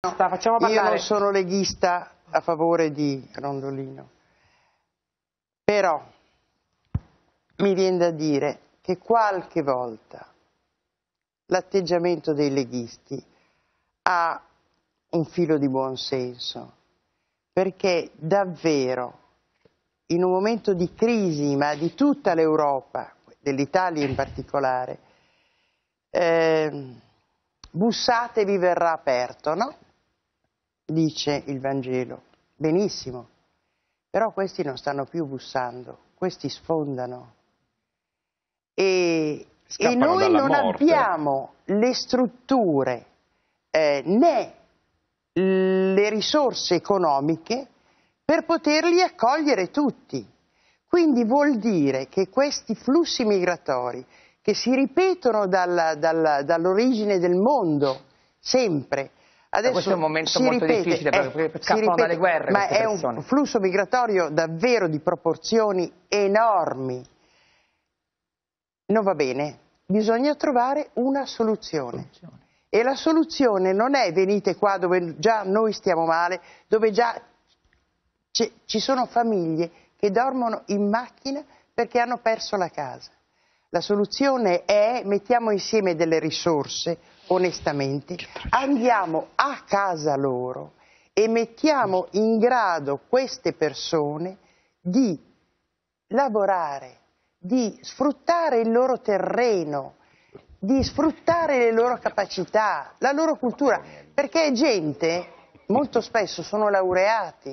facciamo Io non sono leghista a favore di Rondolino, però mi viene da dire che qualche volta l'atteggiamento dei leghisti ha un filo di buonsenso, perché davvero in un momento di crisi, ma di tutta l'Europa, dell'Italia in particolare, eh, Bussate vi verrà aperto, no? dice il Vangelo. Benissimo, però questi non stanno più bussando, questi sfondano. E, e noi non morte. abbiamo le strutture eh, né le risorse economiche per poterli accogliere tutti. Quindi vuol dire che questi flussi migratori che si ripetono dalla, dalla, dall'origine del mondo sempre Adesso, questo è un momento molto ripete, difficile eh, perché scappano dalle guerre ma è un flusso migratorio davvero di proporzioni enormi. Non va bene, bisogna trovare una soluzione. soluzione. E la soluzione non è venite qua dove già noi stiamo male, dove già ci sono famiglie che dormono in macchina perché hanno perso la casa. La soluzione è mettiamo insieme delle risorse, onestamente, andiamo a casa loro e mettiamo in grado queste persone di lavorare, di sfruttare il loro terreno, di sfruttare le loro capacità, la loro cultura, perché gente molto spesso sono laureati.